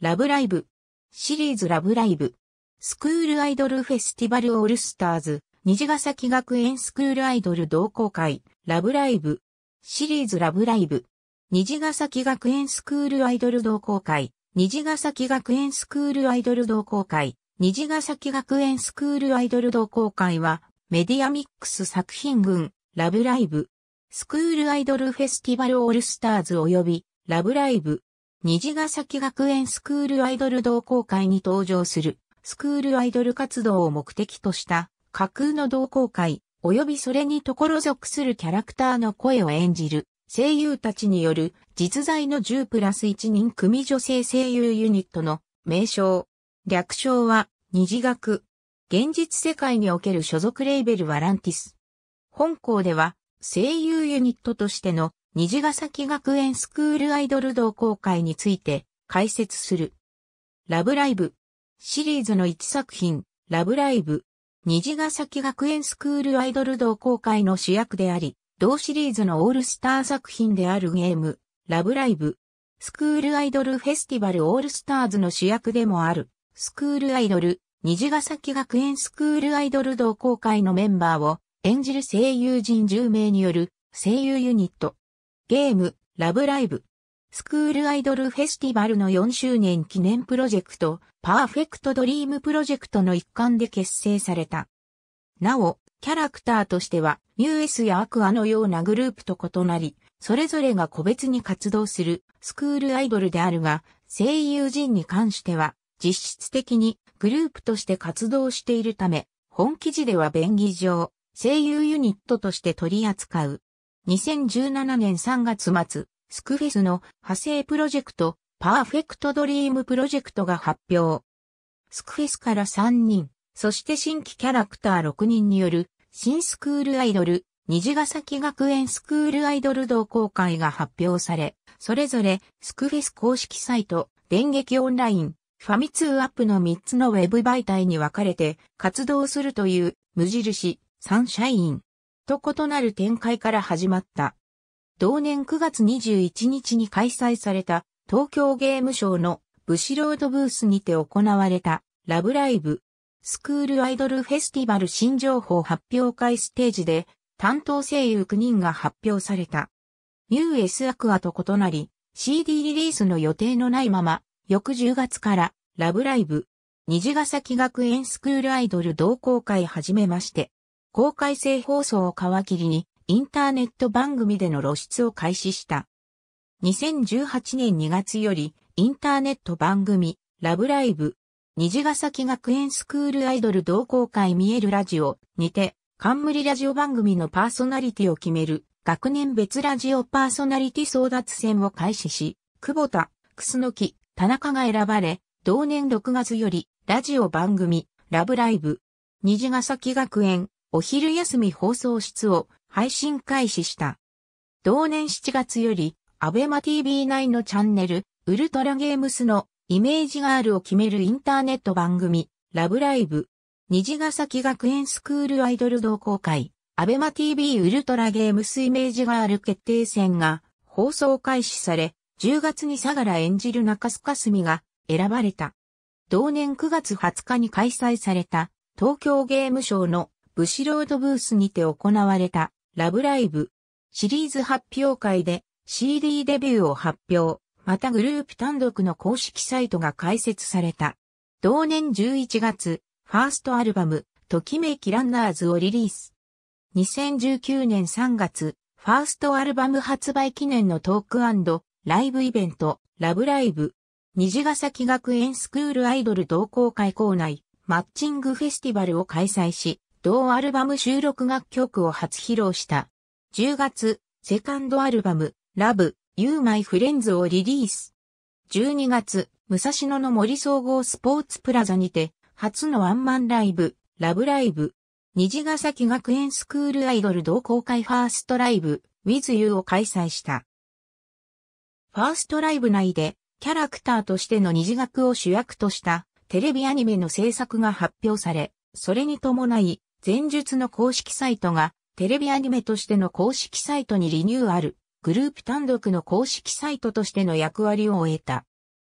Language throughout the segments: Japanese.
ラブライブ。シリーズラブライブ。スクールアイドルフェスティバルオールスターズ。虹ヶ崎学園スクールアイドル同好会。ラブライブ。シリーズラブライブ。虹ヶ崎学園スクールアイドル同好会。虹ヶ崎学園スクールアイドル同好会。虹ヶ崎学園スクールアイドル同好会は、メディアミックス作品群、ラブライブ。スクールアイドルフェスティバルオールスターズ及び、ラブライブ。虹ヶ崎学園スクールアイドル同好会に登場する、スクールアイドル活動を目的とした架空の同好会、及びそれにところ属するキャラクターの声を演じる、声優たちによる実在の10プラス1人組女性声優ユニットの名称。略称は、虹学。現実世界における所属レーベルはランティス。本校では、声優ユニットとしての虹ヶ崎学園スクールアイドル同好会について解説する。ラブライブシリーズの1作品、ラブライブ虹ヶ崎学園スクールアイドル同好会の主役であり、同シリーズのオールスター作品であるゲーム、ラブライブスクールアイドルフェスティバルオールスターズの主役でもある、スクールアイドル、虹ヶ崎学園スクールアイドル同好会のメンバーを演じる声優陣10名による声優ユニット、ゲーム、ラブライブ、スクールアイドルフェスティバルの4周年記念プロジェクト、パーフェクトドリームプロジェクトの一環で結成された。なお、キャラクターとしては、ミューエスやアクアのようなグループと異なり、それぞれが個別に活動するスクールアイドルであるが、声優陣に関しては、実質的にグループとして活動しているため、本記事では便宜上、声優ユニットとして取り扱う2017年3月末、スクフェスの派生プロジェクト、パーフェクトドリームプロジェクトが発表。スクフェスから3人、そして新規キャラクター6人による、新スクールアイドル、虹ヶ崎学園スクールアイドル同好会が発表され、それぞれ、スクフェス公式サイト、電撃オンライン、ファミ通アップの3つのウェブ媒体に分かれて活動するという無印サンシャイン。と異なる展開から始まった。同年9月21日に開催された東京ゲームショウのブシロードブースにて行われたラブライブスクールアイドルフェスティバル新情報発表会ステージで担当声優9人が発表された。ニュースアクアと異なり CD リリースの予定のないまま翌10月からラブライブ虹ヶ崎学園スクールアイドル同好会始めまして公開性放送を皮切りに、インターネット番組での露出を開始した。2018年2月より、インターネット番組、ラブライブ、虹ヶ崎学園スクールアイドル同好会見えるラジオにて、冠ラジオ番組のパーソナリティを決める、学年別ラジオパーソナリティ争奪戦を開始し、久保田、楠木、田中が選ばれ、同年6月より、ラジオ番組、ラブライブ、虹ヶ崎学園、お昼休み放送室を配信開始した。同年7月より、アベマ TV 内のチャンネル、ウルトラゲームスのイメージガールを決めるインターネット番組、ラブライブ、虹ヶ崎学園スクールアイドル同好会、アベマ TV ウルトラゲームスイメージガール決定戦が放送開始され、10月に相良演じる中須かすみが選ばれた。同年9月20日に開催された東京ゲームショーのブシロードブースにて行われたラブライブシリーズ発表会で CD デビューを発表、またグループ単独の公式サイトが開設された。同年11月、ファーストアルバム、ときめきランナーズをリリース。2019年3月、ファーストアルバム発売記念のトークライブイベント、ラブライブ、虹ヶ崎学園スクールアイドル同好会校内、マッチングフェスティバルを開催し、同アルバム収録楽曲を初披露した。10月、セカンドアルバム、Love, You My Friends をリリース。12月、武蔵野の森総合スポーツプラザにて、初のワンマンライブ、ラブライブ。虹ヶ崎学園スクールアイドル同好会ファーストライブ、With You を開催した。ファーストライブ内で、キャラクターとしての虹学を主役とした、テレビアニメの制作が発表され、それに伴い、前述の公式サイトがテレビアニメとしての公式サイトにリニューアル、グループ単独の公式サイトとしての役割を終えた。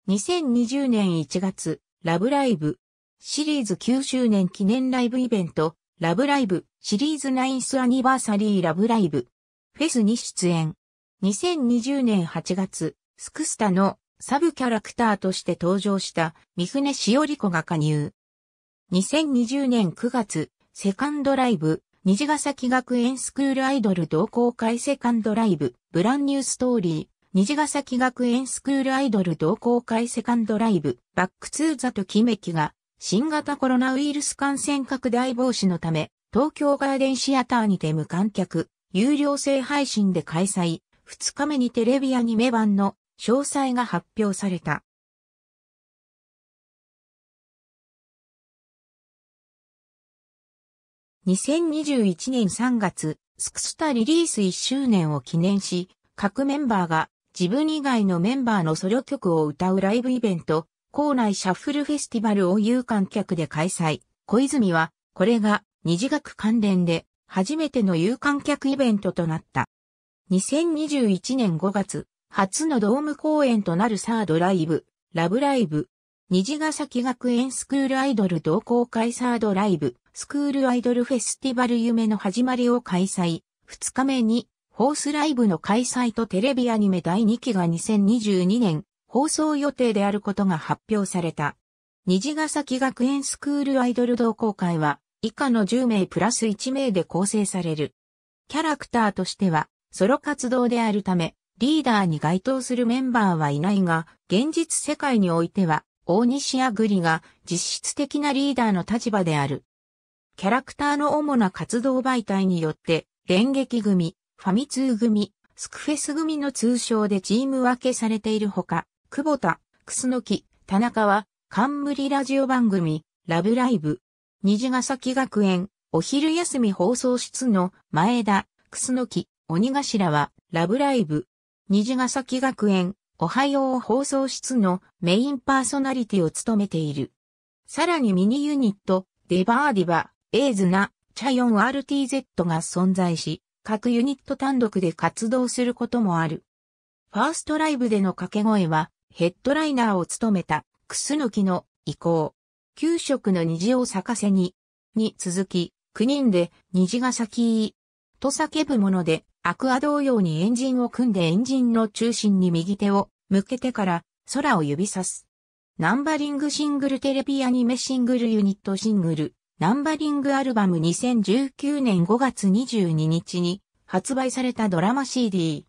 2020年1月、ラブライブシリーズ9周年記念ライブイベント、ラブライブシリーズ9スアニバーサリーラブライブフェスに出演。2020年8月、スクスタのサブキャラクターとして登場した三船しおり子が加入。2020年9月、セカンドライブ、虹ヶ崎学園スクールアイドル同好会セカンドライブ、ブランニューストーリー、虹ヶ崎学園スクールアイドル同好会セカンドライブ、バックツーザとキメキが、新型コロナウイルス感染拡大防止のため、東京ガーデンシアターにて無観客、有料制配信で開催、2日目にテレビアニメ版の詳細が発表された。2021年3月、スクスタリリース1周年を記念し、各メンバーが自分以外のメンバーのソロ曲を歌うライブイベント、校内シャッフルフェスティバルを有観客で開催。小泉は、これが二次学関連で初めての有観客イベントとなった。2021年5月、初のドーム公演となるサードライブ、ラブライブ、虹ヶ崎学園スクールアイドル同好会サードライブ、スクールアイドルフェスティバル夢の始まりを開催。2日目に、ホースライブの開催とテレビアニメ第2期が2022年放送予定であることが発表された。虹ヶ崎学園スクールアイドル同好会は、以下の10名プラス1名で構成される。キャラクターとしては、ソロ活動であるため、リーダーに該当するメンバーはいないが、現実世界においては、大西やぐりが実質的なリーダーの立場である。キャラクターの主な活動媒体によって、電撃組、ファミ通組、スクフェス組の通称でチーム分けされているほか、久保田、楠木、田中は、冠ラジオ番組、ラブライブ、虹ヶ崎学園、お昼休み放送室の前田、楠木、鬼頭は、ラブライブ、虹ヶ崎学園、おはよう放送室のメインパーソナリティを務めている。さらにミニユニット、デバーディバ、エーズなチャヨン r t z が存在し、各ユニット単独で活動することもある。ファーストライブでの掛け声は、ヘッドライナーを務めた、クスノキの移行。給食の虹を咲かせに、に続き、9人で虹が咲き、と叫ぶもので、アクア同様にエンジンを組んでエンジンの中心に右手を向けてから空を指さす。ナンバリングシングルテレビアニメシングルユニットシングルナンバリングアルバム2019年5月22日に発売されたドラマ CD。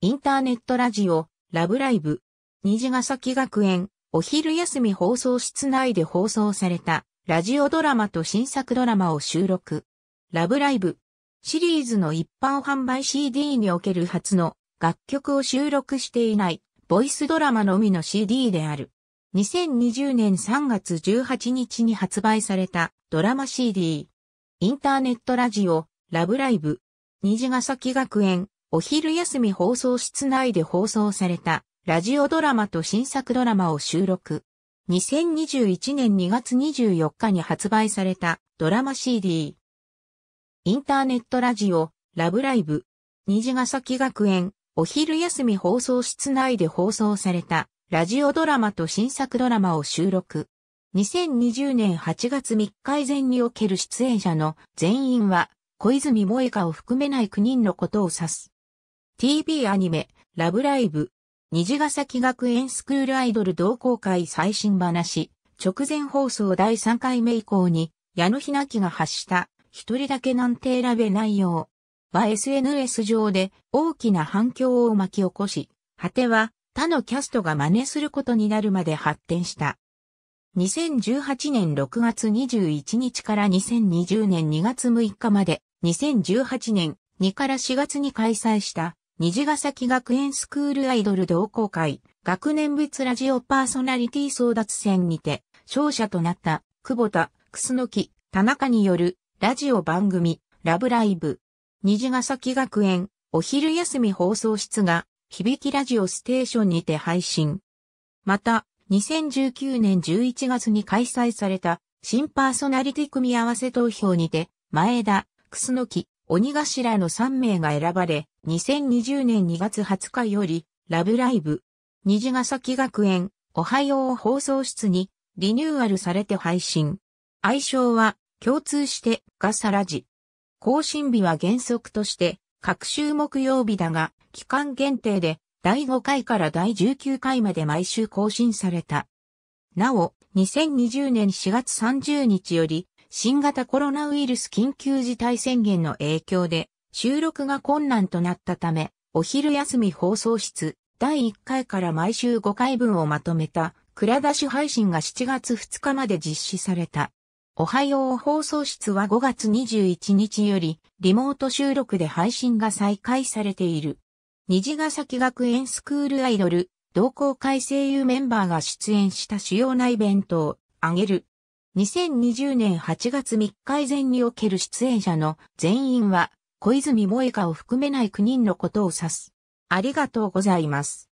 インターネットラジオ、ラブライブ。虹ヶ崎学園、お昼休み放送室内で放送されたラジオドラマと新作ドラマを収録。ラブライブ。シリーズの一般販売 CD における初の楽曲を収録していないボイスドラマのみの CD である。2020年3月18日に発売されたドラマ CD。インターネットラジオ、ラブライブ。虹ヶ崎学園、お昼休み放送室内で放送されたラジオドラマと新作ドラマを収録。2021年2月24日に発売されたドラマ CD。インターネットラジオ、ラブライブ。虹ヶ崎学園、お昼休み放送室内で放送されたラジオドラマと新作ドラマを収録。2020年8月3日以前における出演者の全員は、小泉萌香を含めない9人のことを指す。TV アニメ、ラブライブ、虹ヶ崎学園スクールアイドル同好会最新話、直前放送第3回目以降に、矢野ひなきが発した、一人だけなんて選べないよう、は SNS 上で大きな反響を巻き起こし、果ては他のキャストが真似することになるまで発展した。2018年6月21日から2020年2月6日まで、2018年2から4月に開催した虹ヶ崎学園スクールアイドル同好会、学年別ラジオパーソナリティ争奪戦にて、勝者となった、久保田、楠木、田中による、ラジオ番組、ラブライブ。虹ヶ崎学園、お昼休み放送室が、響きラジオステーションにて配信。また、2019年11月に開催された新パーソナリティ組み合わせ投票にて、前田、楠き、鬼頭の3名が選ばれ、2020年2月20日より、ラブライブ、虹ヶ崎学園、おはよう放送室にリニューアルされて配信。愛称は共通してガサラジ。更新日は原則として各週木曜日だが、期間限定で第5回から第19回まで毎週更新された。なお、2020年4月30日より、新型コロナウイルス緊急事態宣言の影響で、収録が困難となったため、お昼休み放送室、第1回から毎週5回分をまとめた、蔵出し配信が7月2日まで実施された。おはよう放送室は5月21日より、リモート収録で配信が再開されている。虹ヶ崎学園スクールアイドル、同好会声優メンバーが出演した主要なイベントを挙げる。2020年8月3日以前における出演者の全員は、小泉萌香を含めない9人のことを指す。ありがとうございます。